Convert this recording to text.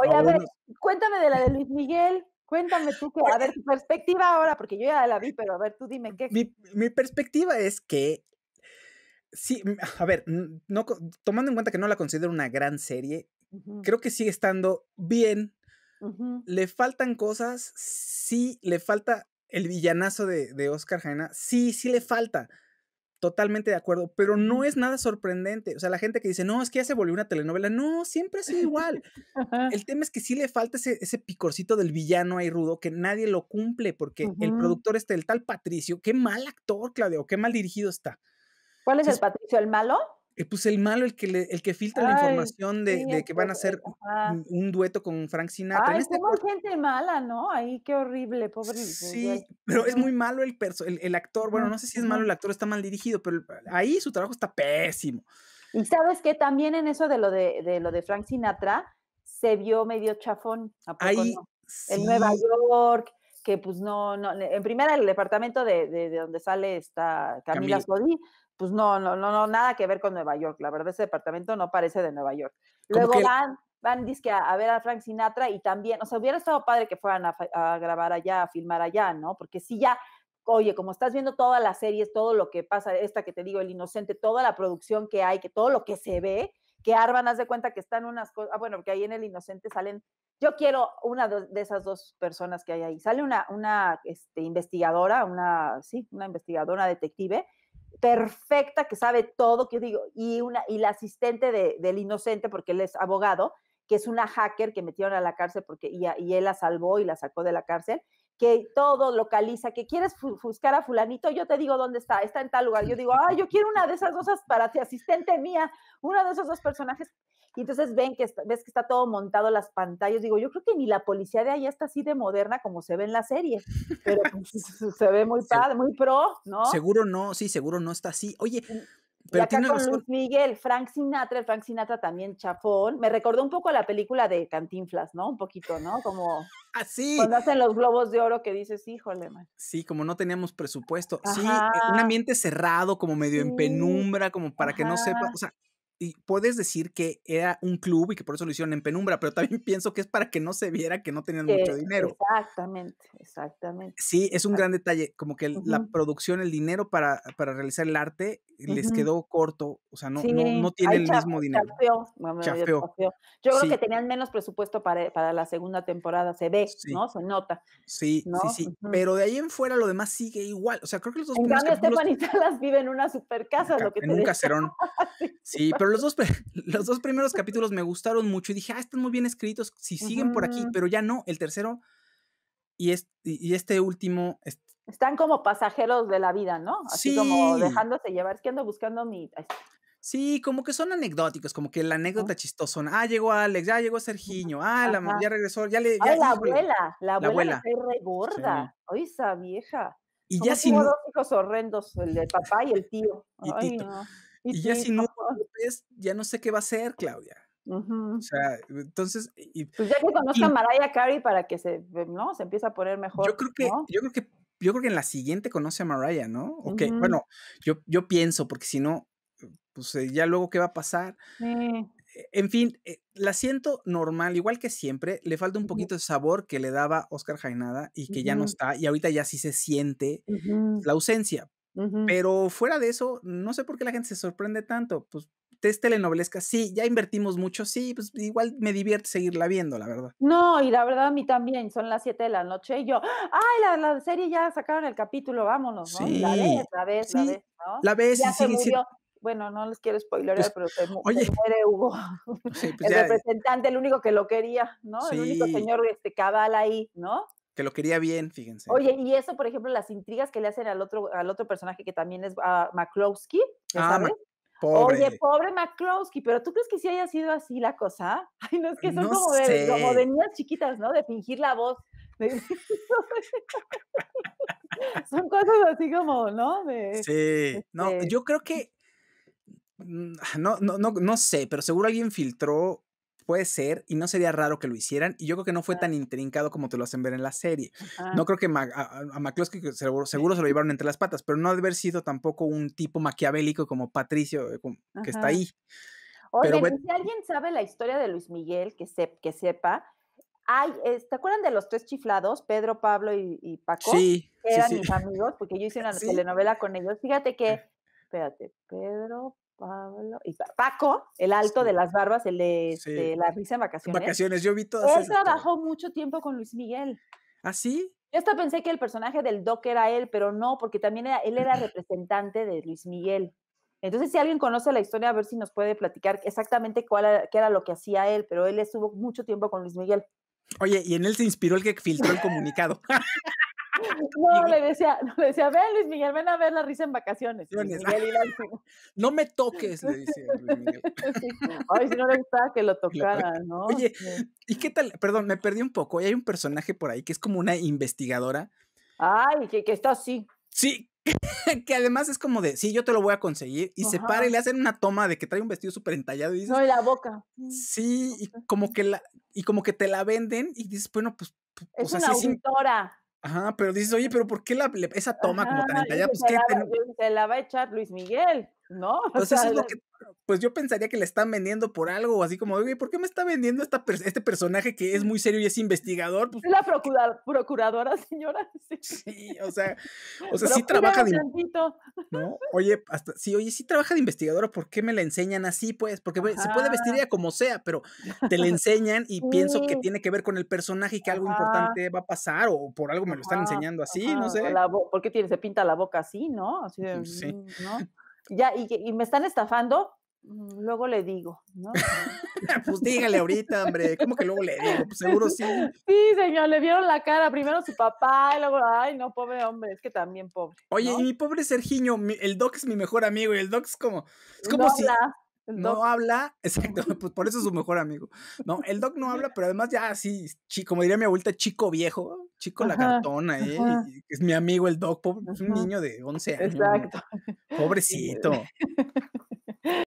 Oye, a, ver, cuéntame de la de Luis Miguel. Cuéntame tú, que, a ver, tu perspectiva ahora, porque yo ya la vi, pero a ver, tú dime qué. Mi, perspectiva es que, sí, a ver, no, tomando en cuenta que no la considero una gran serie, creo que sigue estando bien. Le faltan cosas, sí, le falta el villanazo de, de Oscar Jaena, sí, sí le falta, Totalmente de acuerdo, pero no es nada sorprendente. O sea, la gente que dice, no, es que ya se volvió una telenovela, no, siempre ha sido igual. el tema es que sí le falta ese, picorcito del villano ahí rudo que nadie lo cumple porque el productor este, el tal Patricio, qué mal actor, Claudio, qué mal dirigido está. ¿Cuál es el Patricio, el malo? Eh, pues el malo, el que, el que filtra la información de, que van a hacer un dueto con Frank Sinatra. Ay, este gente mala, ¿no? Ahí qué horrible, pobre. Pues, sí, pero es muy malo el, el, actor. Bueno, no sé si es malo el actor, está mal dirigido, pero ahí su trabajo está pésimo. Y sabes que también en eso de lo de, lo de Frank Sinatra se vio medio chafón. ¿a poco ahí, En Nueva York que pues no, no, en primera el departamento de, de, donde sale esta Camila, Sodi, pues no, no, no, no, nada que ver con Nueva York, la verdad ese departamento no parece de Nueva York. Luego van, van disque a, a, ver a Frank Sinatra y también, o sea, hubiera estado padre que fueran a, grabar allá, a filmar allá, ¿no? Porque si ya oye, como estás viendo todas las series, todo lo que pasa, esta que te digo, El Inocente, toda la producción que hay, que todo lo que se ve, que Arban, haz de cuenta que están unas cosas, ah, bueno, que ahí en el inocente salen, yo quiero una de esas dos personas que hay ahí. Sale una, una este, investigadora, una, sí, una investigadora detective, perfecta, que sabe todo, que digo, y, una, y la asistente del inocente, porque él es abogado, que es una hacker que metieron a la cárcel porque, y, y él la salvó y la sacó de la cárcel que todo localiza, que quieres buscar a fulanito, yo te digo dónde está, está en tal lugar. Yo digo, ay, yo quiero una de esas cosas para ti, asistente mía, uno de esos dos personajes. Y entonces ven que está, ves que está todo montado las pantallas. Digo, yo creo que ni la policía de allá está así de moderna como se ve en la serie, pero pues, se ve muy padre, muy pro, ¿no? Seguro no, sí, seguro no está así. Oye, pero y acá con Luis Miguel, Frank Sinatra, Frank Sinatra también chafón. Me recordó un poco a la película de Cantinflas, ¿no? Un poquito, ¿no? Como así. Ah, cuando hacen los globos de oro que dices, híjole, man. Sí, como no teníamos presupuesto. Sí, eh, un ambiente cerrado, como medio en penumbra, como para que no sepa. O sea, y puedes decir que era un club y que por eso lo hicieron en penumbra, pero también pienso que es para que no se viera que no tenían mucho eh, dinero. Exactamente, exactamente. Sí, es un gran detalle, como que la producción, el dinero para, realizar el arte les quedó corto, o sea, no, tienen no, el mismo dinero. Chafeo. Yo, creo que tenían menos presupuesto para, la segunda temporada, se ve, ¿no? Se nota. Sí, sí, sí, pero de ahí en fuera lo demás sigue igual, o sea, creo que los dos... En cambio, Esteban y Salas viven en una super casa, lo que en un caserón. sí, pero los dos, los dos primeros capítulos me gustaron mucho y dije, ah, están muy bien escritos, si siguen por aquí, pero ya no, el tercero y, este, y este último... están como pasajeros de la vida, ¿no? Así como dejándose llevar, es que ando buscando mi... Sí, como que son anecdóticos, como que la anécdota chistosa. Ah, llegó Alex, ya llegó Sergiño, ah, la, ya regresó, ya le... Ya, Ay, la, abuela, la, abuela, la abuela, regorda. esa vieja. Y ya sin... dos hijos horrendos, el de papá y el tío. Ay, y no. Y, ya sin... no ya no sé qué va a ser, Claudia. O sea, entonces. pues ya que conozca a Mariah Carey para que se, pues, ¿no? se empiece a poner mejor. Yo creo que, yo creo que, yo creo que en la siguiente conoce a Mariah, ¿no? Ok, bueno, yo, yo pienso, porque si no, pues eh, ya luego qué va a pasar. E, en fin, eh, la siento normal, igual que siempre, le falta un poquito de sabor que le daba Oscar Jainada y que ya no está, y ahorita ya sí se siente la ausencia, Pero fuera de eso, no sé por qué la gente se sorprende tanto. Pues es telenovelesca, sí, ya invertimos mucho, sí, pues igual me divierte seguirla viendo, la verdad. No, y la verdad a mí también, son las siete de la noche y yo, ay, la, la serie ya sacaron el capítulo, vámonos, ¿no? Sí, la ves, la ves, sí, la ves, ¿no? La ves, sí, sí, Bueno, no les quiero spoiler pues, pero se, oye, muere Hugo, pues pues el eh. representante, el único que lo quería, ¿no? El único señor este, cabal ahí, ¿no? que lo quería bien, fíjense. Oye, y eso, por ejemplo, las intrigas que le hacen al otro, al otro personaje que también es uh, Oye, pobre McCloskey, pero ¿tú crees que sí haya sido así la cosa? Ay, no, es que son como, de, niñas chiquitas, ¿no? De fingir la voz. son cosas así como, ¿no? sí, no, pues este, yo creo que, mm, no sé, pero seguro alguien filtró Puede ser, y no sería raro que lo hicieran, y yo creo que no fue tan intrincado como te lo hacen ver en la serie. No creo que a, McCloskey seguro, se lo llevaron entre las patas, pero no ha de haber sido tampoco un tipo maquiavélico como Patricio, eh, que está ahí. Oye, si alguien sabe la historia de Luis Miguel, que, se, que sepa, hay, ¿te acuerdan de los tres chiflados, Pedro, Pablo y, Paco? Que eran mis amigos, porque yo hice una telenovela con ellos. Fíjate que eh espérate, Pedro, Pablo y Paco, el alto de las barbas, el de, este, la risa en vacaciones. Vacaciones, yo vi todas. Él trabajó mucho tiempo con Luis Miguel. ¿Ah, sí? Yo hasta pensé que el personaje del Doc era él, pero no, porque también él era representante de Luis Miguel. Entonces, si alguien conoce la historia, a ver si nos puede platicar exactamente cuál qué era lo que hacía él, pero él estuvo mucho tiempo con Luis Miguel. Oye, y en él se inspiró el que filtró el comunicado. no, le decía, le decía, ven Luis Miguel, ven a ver la risa en vacaciones. no me toques, le decía Luis Miguel. Ay, si no le gustaba que lo tocara, ¿no? Oye, ¿y qué tal? Perdón, me perdí un poco. Hay un personaje por ahí que es como una investigadora. Ay, que, que está así. Sí, que además es como de, sí, yo te lo voy a conseguir, y se para y le hacen una toma de que trae un vestido súper entallado y No, y la boca. Mm, sí, y como que, la, y como que te la venden y dices, bueno, pues... Es una auditora. Ajá, pero dices, oye, pero ¿por qué la, esa toma como tan detallada? Pues, se, la, va a echar Luis Miguel. ¿no? Pues, pues yo pensaría que le están vendiendo por algo, así como, oye, ¿por qué me está vendiendo esta este personaje que es muy serio y es investigador? Pues la procuradora, señora. Sí. o sea, o sea, sí trabaja de ¿no? Oye, hasta sí, oye, sí trabaja de investigadora, ¿por qué me la enseñan así? Pues, porque se puede vestir ya como sea, pero te la enseñan y pienso que tiene que ver con el personaje y que algo importante va a pasar o por algo me lo están enseñando así, no sé. ¿Por qué tiene, se pinta la boca así, no? Pues, sí. Mm", ¿no? ya, y, me están estafando, mm, Luego le digo, ¿no? pues dígale ahorita, hombre, ¿cómo que luego le digo? Pues seguro sí. Sí, señor, le vieron la cara, primero su papá, y luego, ay, no, pobre hombre, es que también pobre. Oye, y mi pobre Sergiño, el Doc es mi mejor amigo, y el Doc es como, es como si no habla, exacto, pues por eso es su mejor amigo. No, el Doc no habla, pero además ya así, como diría mi abuelita, chico viejo, chico la lagartona, ¿eh? es mi amigo el Doc, pobre, es un niño de 11 años. Exacto. Pobrecito.